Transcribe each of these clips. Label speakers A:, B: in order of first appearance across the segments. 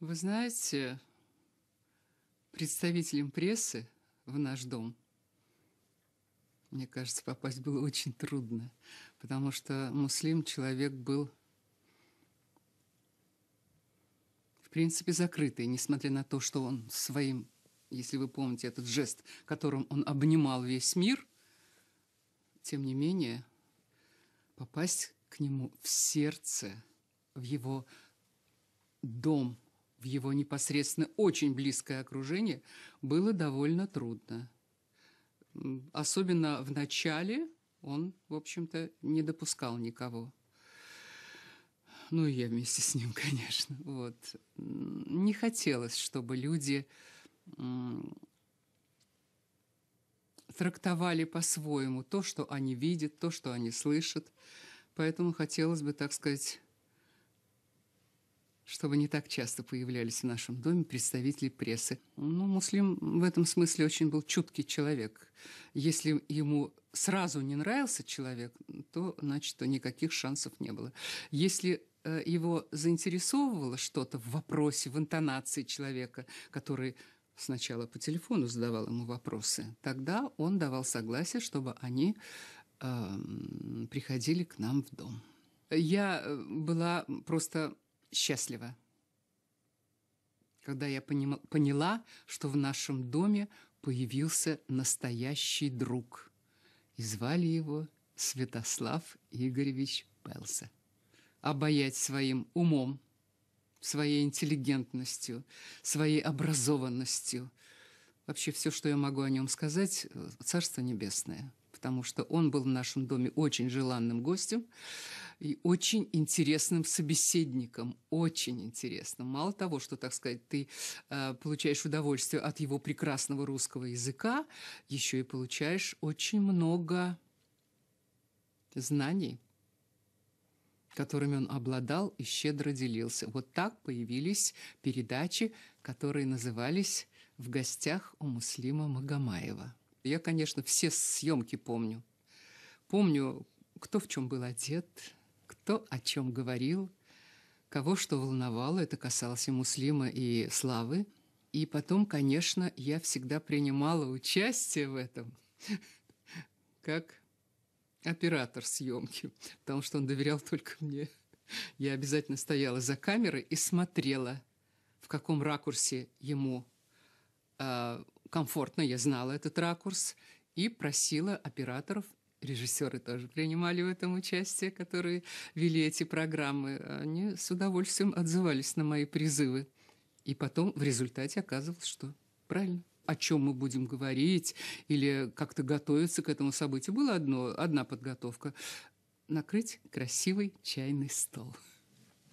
A: Вы знаете, представителям прессы в наш дом, мне кажется, попасть было очень трудно, потому что муслим человек был, в принципе, закрытый, несмотря на то, что он своим, если вы помните этот жест, которым он обнимал весь мир, тем не менее, попасть к нему в сердце, в его дом – в его непосредственно очень близкое окружение было довольно трудно. Особенно в начале он, в общем-то, не допускал никого. Ну, и я вместе с ним, конечно. Вот. Не хотелось, чтобы люди трактовали по-своему то, что они видят, то, что они слышат. Поэтому хотелось бы, так сказать, чтобы не так часто появлялись в нашем доме представители прессы. Ну, Муслим в этом смысле очень был чуткий человек. Если ему сразу не нравился человек, то, значит, никаких шансов не было. Если э, его заинтересовывало что-то в вопросе, в интонации человека, который сначала по телефону задавал ему вопросы, тогда он давал согласие, чтобы они э, приходили к нам в дом. Я э, была просто счастлива. Когда я поняла, что в нашем доме появился настоящий друг, и звали его Святослав Игоревич Пелса. Обаять своим умом, своей интеллигентностью, своей образованностью. Вообще все, что я могу о нем сказать, э, царство небесное – потому что он был в нашем доме очень желанным гостем и очень интересным собеседником, очень интересным. Мало того, что, так сказать, ты э, получаешь удовольствие от его прекрасного русского языка, еще и получаешь очень много знаний, которыми он обладал и щедро делился. Вот так появились передачи, которые назывались «В гостях у Муслима Магомаева». Я, конечно, все съемки помню. Помню, кто в чем был одет, кто о чем говорил, кого что волновало. Это касалось и Муслима, и Славы. И потом, конечно, я всегда принимала участие в этом, как оператор съемки, потому что он доверял только мне. Я обязательно стояла за камерой и смотрела, в каком ракурсе ему а, комфортно, я знала этот ракурс, и просила операторов режиссеры тоже принимали в этом участие, которые вели эти программы. Они с удовольствием отзывались на мои призывы. И потом в результате оказывалось, что правильно о чем мы будем говорить или как-то готовиться к этому событию. Была одно, одна подготовка – накрыть красивый чайный стол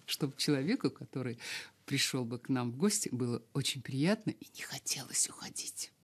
A: чтобы человеку, который пришел бы к нам в гости, было очень приятно и не хотелось уходить.